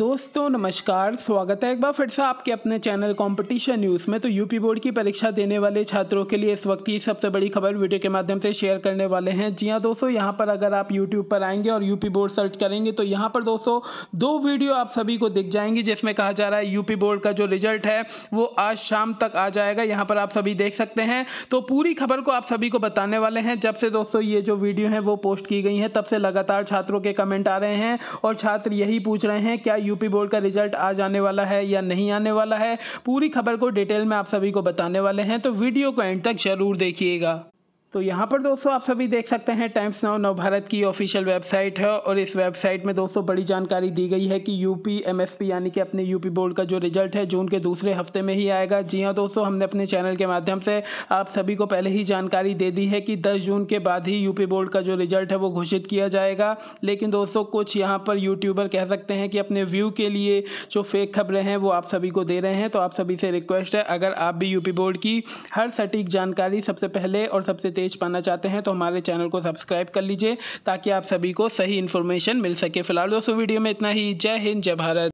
दोस्तों नमस्कार स्वागत है एक बार फिर से आपके अपने चैनल कंपटीशन न्यूज़ में तो यूपी बोर्ड की परीक्षा देने वाले छात्रों के लिए इस वक्त की सबसे बड़ी खबर वीडियो के माध्यम से शेयर करने वाले हैं जी हाँ दोस्तों यहाँ पर अगर आप यूट्यूब पर आएंगे और यूपी बोर्ड सर्च करेंगे तो यहाँ पर दोस्तों दो वीडियो आप सभी को दिख जाएंगी जिसमें कहा जा रहा है यूपी बोर्ड का जो रिजल्ट है वो आज शाम तक आ जाएगा यहाँ पर आप सभी देख सकते हैं तो पूरी खबर को आप सभी को बताने वाले हैं जब से दोस्तों ये जो वीडियो है वो पोस्ट की गई है तब से लगातार छात्रों के कमेंट आ रहे हैं और छात्र यही पूछ रहे हैं क्या यूपी बोर्ड का रिजल्ट आज आने वाला है या नहीं आने वाला है पूरी खबर को डिटेल में आप सभी को बताने वाले हैं तो वीडियो को एंड तक जरूर देखिएगा तो यहाँ पर दोस्तों आप सभी देख सकते हैं टाइम्स नाउ नव भारत की ऑफिशियल वेबसाइट है और इस वेबसाइट में दोस्तों बड़ी जानकारी दी गई है कि यूपी एमएसपी यानी कि अपने यूपी बोर्ड का जो रिजल्ट है जून के दूसरे हफ्ते में ही आएगा जी हाँ दोस्तों हमने अपने चैनल के माध्यम से आप सभी को पहले ही जानकारी दे दी है कि दस जून के बाद ही यूपी बोर्ड का जो रिजल्ट है वो घोषित किया जाएगा लेकिन दोस्तों कुछ यहाँ पर यूट्यूबर कह सकते हैं कि अपने व्यू के लिए जो फेक खबरें हैं वो आप सभी को दे रहे हैं तो आप सभी से रिक्वेस्ट है अगर आप भी यूपी बोर्ड की हर सटीक जानकारी सबसे पहले और सबसे तेज पाना चाहते हैं तो हमारे चैनल को सब्सक्राइब कर लीजिए ताकि आप सभी को सही इन्फॉर्मेशन मिल सके फिलहाल दोस्तों वीडियो में इतना ही जय हिंद जय भारत